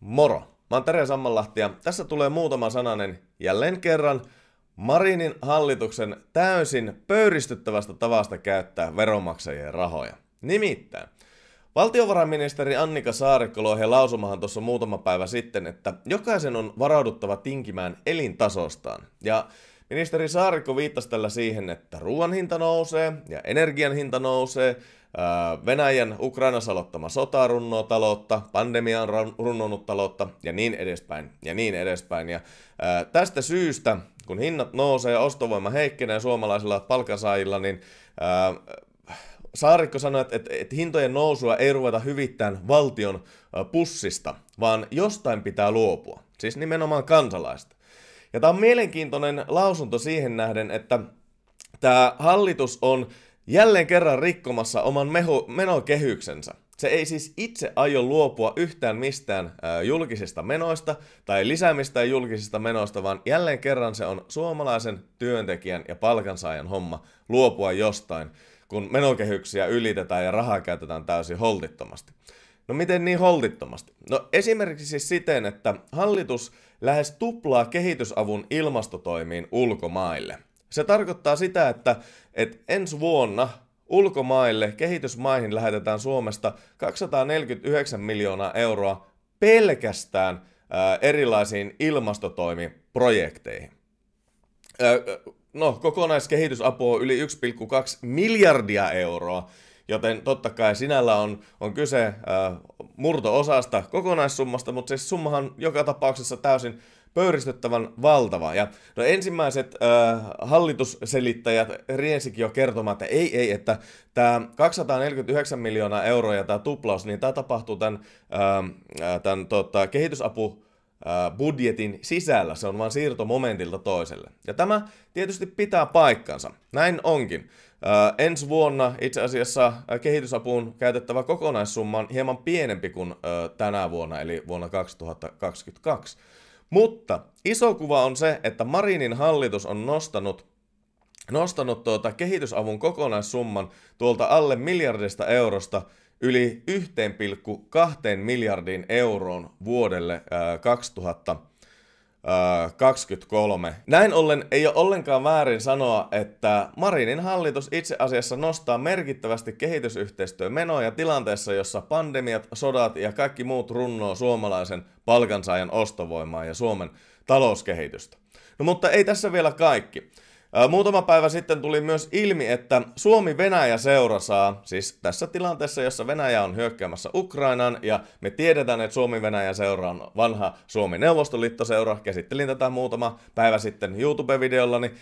Moro! Mä oon Tere Sammanlahti ja tässä tulee muutama sananen jälleen kerran Marinin hallituksen täysin pöyristyttävästä tavasta käyttää veronmaksajien rahoja. Nimittäin, valtiovarainministeri Annika Saarikko loihe lausumahan tuossa muutama päivä sitten, että jokaisen on varauduttava tinkimään elintasostaan. Ja Ministeri Saarikko viittasi tällä siihen, että ruoan hinta nousee ja energian hinta nousee, Venäjän Ukrainassa aloittama sota runnoo taloutta, pandemia on runnonut taloutta ja niin edespäin ja niin edespäin. Ja tästä syystä, kun hinnat nousee ja ostovoima heikkenee suomalaisilla palkansaajilla, niin Saarikko sanoi, että, että, hintojen nousua ei ruveta hyvittämään valtion pussista, vaan jostain pitää luopua. Siis nimenomaan kansalaista. Ja tämä on mielenkiintoinen lausunto siihen nähden, että tämä hallitus on jälleen kerran rikkomassa oman meho, menokehyksensä. Se ei siis itse aio luopua yhtään mistään julkisista menoista tai lisäämistä julkisista menoista, vaan jälleen kerran se on suomalaisen työntekijän ja palkansaajan homma luopua jostain, kun menokehyksiä ylitetään ja rahaa käytetään täysin holtittomasti. No miten niin holtittomasti? No esimerkiksi siis siten, että hallitus lähes tuplaa kehitysavun ilmastotoimiin ulkomaille. Se tarkoittaa sitä, että, että ensi vuonna ulkomaille, kehitysmaihin lähetetään Suomesta 249 miljoonaa euroa pelkästään ää, erilaisiin ilmastotoimiprojekteihin. Ää, no, kokonaiskehitysapu on yli 1,2 miljardia euroa, joten totta kai sinällä on, on kyse äh, murto-osasta kokonaissummasta, mutta siis summahan joka tapauksessa täysin pöyristyttävän valtava. Ja no ensimmäiset äh, hallitusselittäjät riensikin jo kertomaan, että ei, ei, että tämä 249 miljoonaa euroa ja tämä tuplaus, niin tämä tapahtuu tämän, äh, tämän tota, kehitysapu budjetin sisällä, se on vain siirto momentilta toiselle. Ja tämä tietysti pitää paikkansa, näin onkin. Ö, ensi vuonna itse asiassa kehitysapuun käytettävä kokonaissumma on hieman pienempi kuin ö, tänä vuonna, eli vuonna 2022. Mutta iso kuva on se, että Marinin hallitus on nostanut nostanut tuota kehitysavun kokonaissumman tuolta alle miljardista eurosta yli 1,2 miljardin euroon vuodelle 2023. Näin ollen ei ole ollenkaan väärin sanoa, että Marinin hallitus itse asiassa nostaa merkittävästi kehitysyhteistyömenoja tilanteessa, jossa pandemiat, sodat ja kaikki muut runnoo suomalaisen palkansaajan ostovoimaa ja Suomen talouskehitystä. No mutta ei tässä vielä kaikki. Muutama päivä sitten tuli myös ilmi, että Suomi-Venäjä-seura saa, siis tässä tilanteessa, jossa Venäjä on hyökkäämässä Ukrainaan, ja me tiedetään, että Suomi-Venäjä-seura on vanha Suomi-Neuvostoliittoseura, käsittelin tätä muutama päivä sitten youtube niin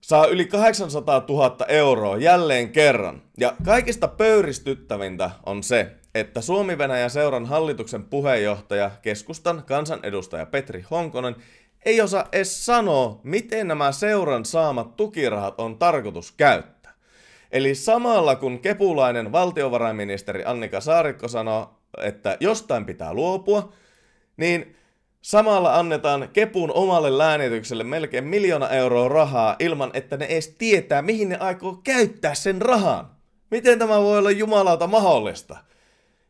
saa yli 800 000 euroa jälleen kerran. Ja kaikista pöyristyttävintä on se, että Suomi-Venäjä-seuran hallituksen puheenjohtaja, keskustan kansanedustaja Petri Honkonen, ei osaa edes sanoa, miten nämä seuran saamat tukirahat on tarkoitus käyttää. Eli samalla kun kepulainen valtiovarainministeri Annika Saarikko sanoo, että jostain pitää luopua, niin samalla annetaan Kepun omalle läänitykselle melkein miljoona euroa rahaa ilman, että ne edes tietää, mihin ne aikoo käyttää sen rahan. Miten tämä voi olla jumalauta mahdollista?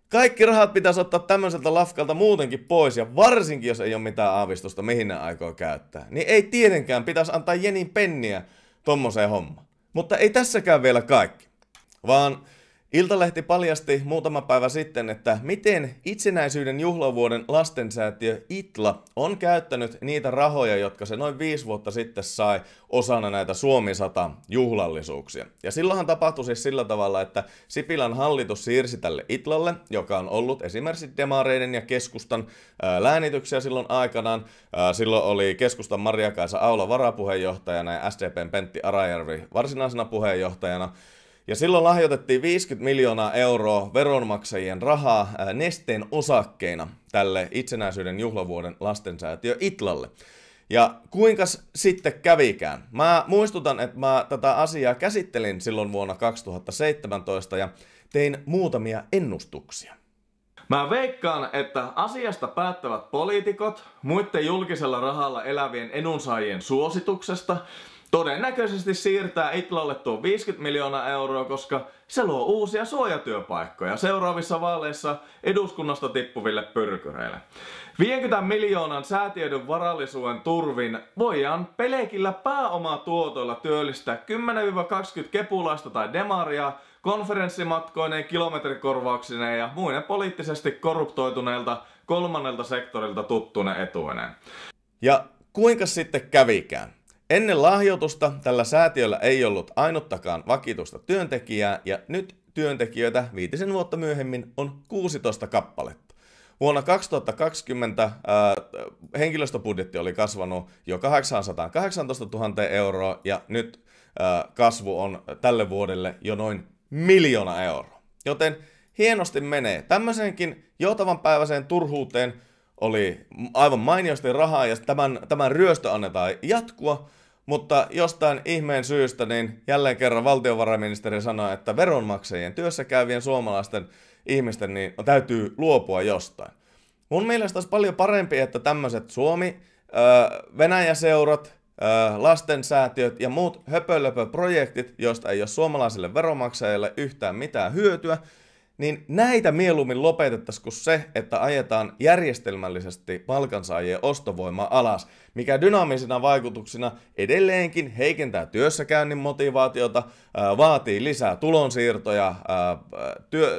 Kaikki rahat pitäisi ottaa tämmöiseltä lafkalta muutenkin pois ja varsinkin jos ei ole mitään aavistusta mihin ne aikoo käyttää. Niin ei tietenkään pitäisi antaa Jenin penniä tommoseen hommaan. Mutta ei tässäkään vielä kaikki. Vaan Iltalehti paljasti muutama päivä sitten, että miten itsenäisyyden juhlavuoden lastensäätiö ITLA on käyttänyt niitä rahoja, jotka se noin viisi vuotta sitten sai osana näitä Suomi 100 juhlallisuuksia. Ja silloinhan tapahtui siis sillä tavalla, että Sipilän hallitus siirsi tälle ITLAlle, joka on ollut esimerkiksi demareiden ja keskustan läänityksiä silloin aikanaan. silloin oli keskustan Maria-Kaisa Aula varapuheenjohtajana ja SDPn Pentti Arajärvi varsinaisena puheenjohtajana. Ja silloin lahjoitettiin 50 miljoonaa euroa veronmaksajien rahaa nesteen osakkeina tälle itsenäisyyden juhlavuoden lastensäätiö Itlalle. Ja kuinka sitten kävikään? Mä muistutan, että mä tätä asiaa käsittelin silloin vuonna 2017 ja tein muutamia ennustuksia. Mä veikkaan, että asiasta päättävät poliitikot, muiden julkisella rahalla elävien edunsaajien suosituksesta – todennäköisesti siirtää Itlalle tuo 50 miljoonaa euroa, koska se luo uusia suojatyöpaikkoja seuraavissa vaaleissa eduskunnasta tippuville pyrkyreille. 50 miljoonan säätiöiden varallisuuden turvin voidaan pelekillä pääomatuotoilla työllistää 10-20 kepulaista tai demaria konferenssimatkoineen, kilometrikorvauksineen ja muinen poliittisesti korruptoituneelta kolmannelta sektorilta tuttune etuinen. Ja kuinka sitten kävikään? Ennen lahjoitusta tällä säätiöllä ei ollut ainuttakaan vakituista työntekijää ja nyt työntekijöitä viitisen vuotta myöhemmin on 16 kappaletta. Vuonna 2020 äh, henkilöstöbudjetti oli kasvanut jo 818 000 euroa ja nyt äh, kasvu on tälle vuodelle jo noin miljoona euroa. Joten hienosti menee. Tämmöisenkin johtavan päiväiseen turhuuteen oli aivan mainiosti rahaa ja tämän, tämän ryöstö annetaan jatkua, mutta jostain ihmeen syystä niin jälleen kerran valtiovarainministeri sanoi, että veronmaksajien työssä käyvien suomalaisten ihmisten niin täytyy luopua jostain. Mun mielestä olisi paljon parempi, että tämmöiset Suomi, Venäjä-seurat, lastensäätiöt ja muut höpölöpöprojektit, joista ei ole suomalaisille veronmaksajille yhtään mitään hyötyä, niin näitä mieluummin lopetettaisiin kuin se, että ajetaan järjestelmällisesti palkansaajien ostovoima alas, mikä dynaamisina vaikutuksina edelleenkin heikentää työssäkäynnin motivaatiota, vaatii lisää tulonsiirtoja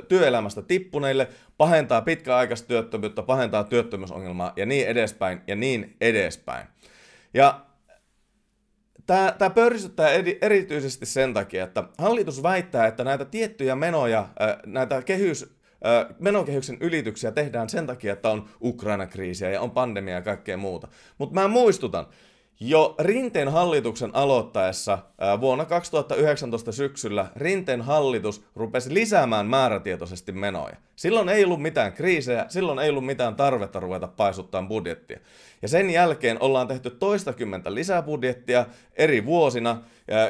työelämästä tippuneille, pahentaa pitkäaikaistyöttömyyttä, pahentaa työttömyysongelmaa ja niin edespäin ja niin edespäin. Ja Tämä, tämä pörsyttää erityisesti sen takia, että hallitus väittää, että näitä tiettyjä menoja, näitä kehys, menokehyksen ylityksiä tehdään sen takia, että on Ukraina-kriisiä ja on pandemia ja kaikkea muuta. Mutta mä muistutan, jo Rinteen hallituksen aloittaessa vuonna 2019 syksyllä Rinteen hallitus rupesi lisäämään määrätietoisesti menoja. Silloin ei ollut mitään kriisejä, silloin ei ollut mitään tarvetta ruveta paisuttaa budjettia. Ja sen jälkeen ollaan tehty toistakymmentä lisäbudjettia eri vuosina,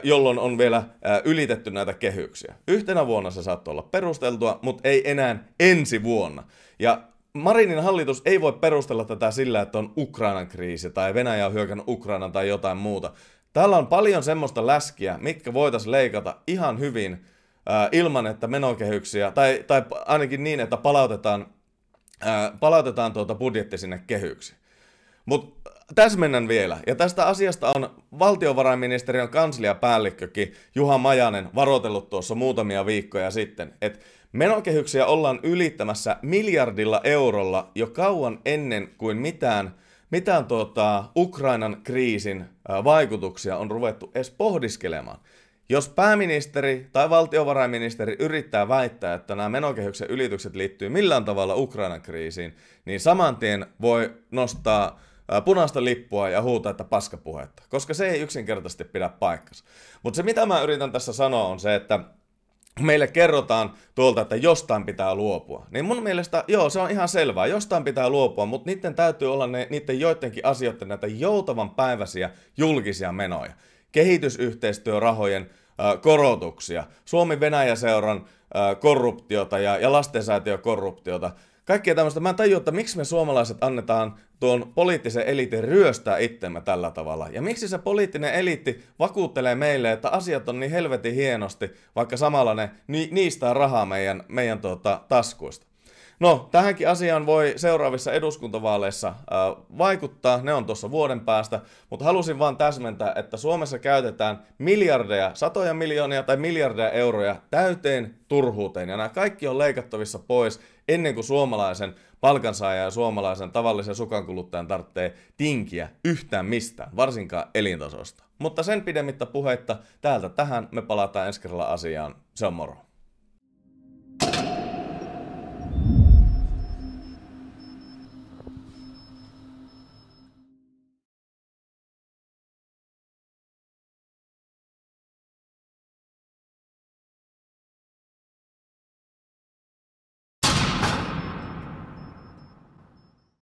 jolloin on vielä ylitetty näitä kehyksiä. Yhtenä vuonna se saattoi olla perusteltua, mutta ei enää ensi vuonna. Ja Marinin hallitus ei voi perustella tätä sillä, että on Ukrainan kriisi tai Venäjä on hyökännyt Ukrainan tai jotain muuta. Täällä on paljon semmoista läskiä, mitkä voitaisiin leikata ihan hyvin äh, ilman, että menokehyksiä, tai, tai ainakin niin, että palautetaan, äh, palautetaan tuota budjetti sinne kehyksi. Mutta täsmennän vielä, ja tästä asiasta on valtiovarainministeriön kansliapäällikkökin Juha Majanen varoitellut tuossa muutamia viikkoja sitten, että Menokehyksiä ollaan ylittämässä miljardilla eurolla jo kauan ennen kuin mitään, mitään tuota, Ukrainan kriisin vaikutuksia on ruvettu edes pohdiskelemaan. Jos pääministeri tai valtiovarainministeri yrittää väittää, että nämä menokehyksen ylitykset liittyy millään tavalla Ukrainan kriisiin, niin saman tien voi nostaa punaista lippua ja huutaa, että paskapuhetta, koska se ei yksinkertaisesti pidä paikkansa. Mutta se mitä mä yritän tässä sanoa on se, että meille kerrotaan tuolta, että jostain pitää luopua. Niin mun mielestä, joo, se on ihan selvää, jostain pitää luopua, mutta niiden täytyy olla ne, niiden joidenkin asioiden näitä joutavan päiväisiä julkisia menoja. Kehitysyhteistyörahojen äh, korotuksia, Suomi-Venäjä-seuran äh, korruptiota ja, ja lastensäätiökorruptiota, korruptiota kaikkea tämmöistä. Mä en tajua, että miksi me suomalaiset annetaan tuon poliittisen eliitin ryöstää itsemme tällä tavalla. Ja miksi se poliittinen eliitti vakuuttelee meille, että asiat on niin helvetin hienosti, vaikka samalla ne ni- niistää rahaa meidän, meidän tuota, taskuista. No, tähänkin asiaan voi seuraavissa eduskuntavaaleissa äh, vaikuttaa, ne on tuossa vuoden päästä, mutta halusin vaan täsmentää, että Suomessa käytetään miljardeja, satoja miljoonia tai miljardeja euroja täyteen turhuuteen, ja nämä kaikki on leikattavissa pois ennen kuin suomalaisen palkansaajan ja suomalaisen tavallisen sukankuluttajan tarvitsee tinkiä yhtään mistään, varsinkaan elintasosta. Mutta sen pidemmittä puheitta täältä tähän, me palataan ensi kerralla asiaan, se on moro.